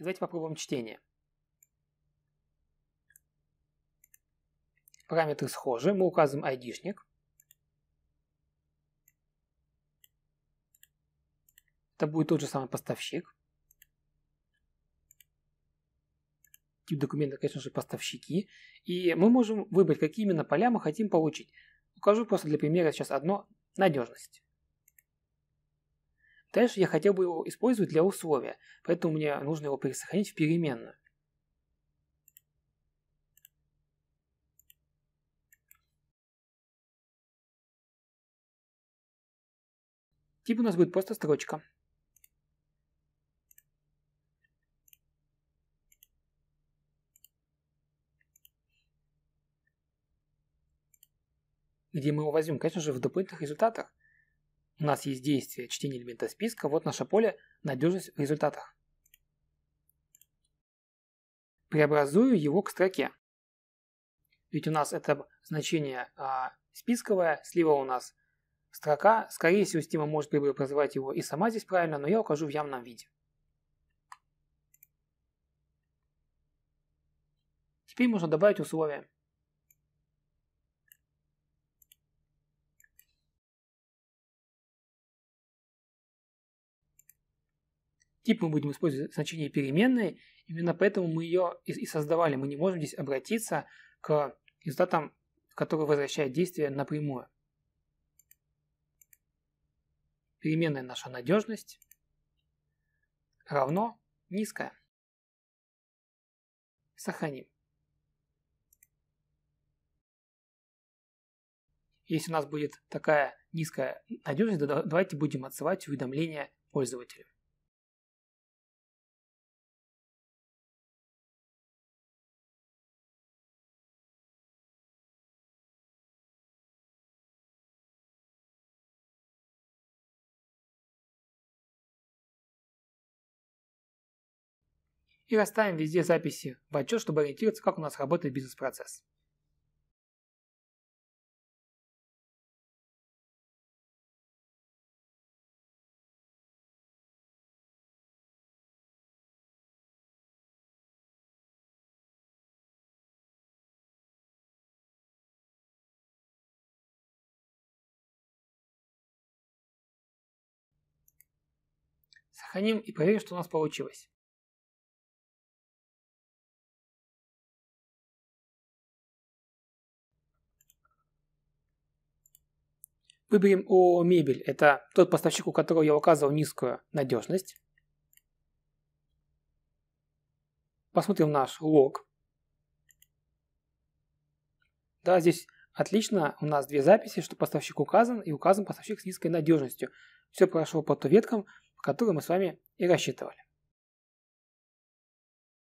И давайте попробуем чтение. Параметры схожи. Мы указываем айдишник. Это будет тот же самый поставщик. Тип документа, конечно же, поставщики. И мы можем выбрать, какие именно поля мы хотим получить. Укажу просто для примера сейчас одно – надежность. Дальше я хотел бы его использовать для условия, поэтому мне нужно его пересохранить в переменную. Тип у нас будет просто строчка. Где мы его возьмем? Конечно же, в дополнительных результатах. У нас есть действие чтения элемента списка, вот наше поле «Надежность в результатах». Преобразую его к строке. Ведь у нас это значение а, списковое, слева у нас строка. Скорее всего, система может преобразовать его и сама здесь правильно, но я укажу в явном виде. Теперь можно добавить условия. тип мы будем использовать значение переменной, именно поэтому мы ее и создавали. Мы не можем здесь обратиться к результатам, которые возвращают действие напрямую. Переменная наша надежность равно низкая. Сохраним. Если у нас будет такая низкая надежность, давайте будем отсылать уведомления пользователю. и расставим везде записи в отчет, чтобы ориентироваться, как у нас работает бизнес-процесс. Сохраним и проверим, что у нас получилось. Выберем ООО «Мебель». Это тот поставщик, у которого я указывал низкую надежность. Посмотрим наш лог. Да, здесь отлично. У нас две записи, что поставщик указан и указан поставщик с низкой надежностью. Все прошло по ту веткам, по мы с вами и рассчитывали.